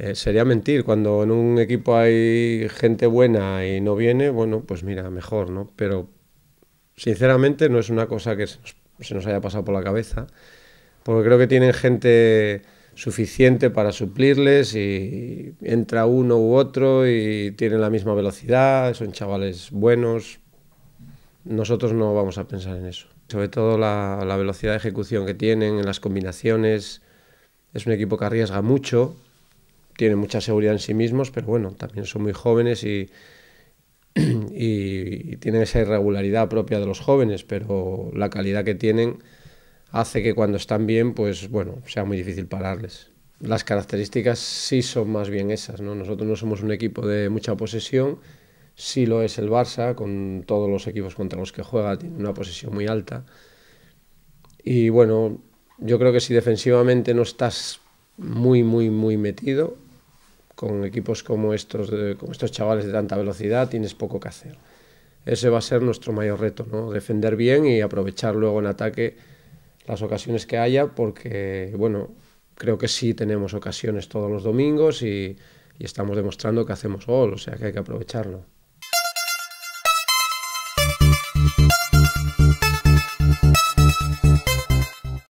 Eh, sería mentir, cuando en un equipo hay gente buena y no viene, bueno, pues mira, mejor, ¿no? Pero sinceramente no es una cosa que se nos, haya pasado por la cabeza, porque creo que tienen gente suficiente para suplirles y entra uno u otro y tienen la misma velocidad, son chavales buenos. Nosotros no vamos a pensar en eso. Sobre todo la, la velocidad de ejecución que tienen en las combinaciones. Es un equipo que arriesga mucho, tienen mucha seguridad en sí mismos, pero bueno, también son muy jóvenes y, tienen esa irregularidad propia de los jóvenes, pero la calidad que tienen hace que cuando están bien, pues bueno, sea muy difícil pararles. Las características sí son más bien esas, ¿no? Nosotros no somos un equipo de mucha posesión, sí lo es el Barça, con todos los equipos contra los que juega, tiene una posesión muy alta. Y bueno, yo creo que si defensivamente no estás muy, muy, muy metido, con equipos como estos, estos chavales de tanta velocidad, tienes poco que hacer. Ese va a ser nuestro mayor reto, ¿no? defender bien y aprovechar luego en ataque las ocasiones que haya, porque bueno, creo que sí tenemos ocasiones todos los domingos y, y estamos demostrando que hacemos gol, o sea que hay que aprovecharlo.